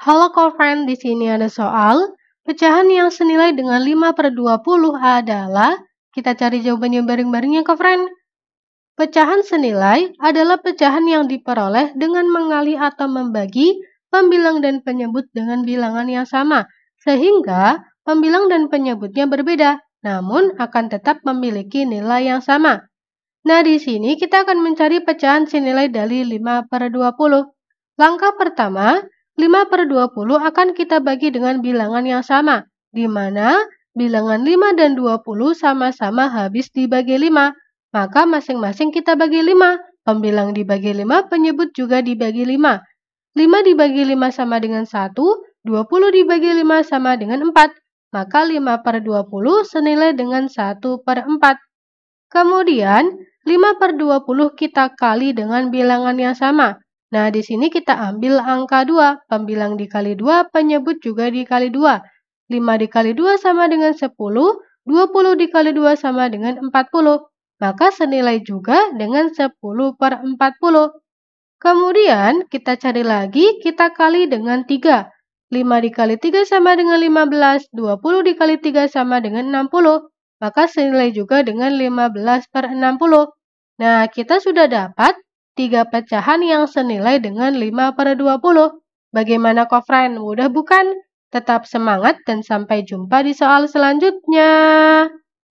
Halo kofren, di sini ada soal. Pecahan yang senilai dengan 5 per 20 adalah, kita cari jawabannya bareng-bareng ya Colfriend. Pecahan senilai adalah pecahan yang diperoleh dengan mengali atau membagi pembilang dan penyebut dengan bilangan yang sama, sehingga pembilang dan penyebutnya berbeda, namun akan tetap memiliki nilai yang sama. Nah, di sini kita akan mencari pecahan senilai dari 5 per 20. Langkah pertama, 5 per 20 akan kita bagi dengan bilangan yang sama, di mana bilangan 5 dan 20 sama-sama habis dibagi 5. Maka masing-masing kita bagi 5. Pembilang dibagi 5, penyebut juga dibagi 5. 5 dibagi 5 sama dengan 1, 20 dibagi 5 sama dengan 4. Maka 5 per 20 senilai dengan 1 per 4. Kemudian, 5 per 20 kita kali dengan bilangan yang sama, Nah, di sini kita ambil angka 2. Pembilang dikali 2, penyebut juga dikali 2. 5 dikali 2 sama dengan 10, 20 dikali 2 sama dengan 40. Maka senilai juga dengan 10 per 40. Kemudian kita cari lagi, kita kali dengan 3. 5 dikali 3 sama dengan 15, 20 dikali 3 sama dengan 60. Maka senilai juga dengan 15 per 60. Nah, kita sudah dapat tiga pecahan yang senilai dengan 5 per 20. Bagaimana kok, friend? Mudah bukan? Tetap semangat dan sampai jumpa di soal selanjutnya.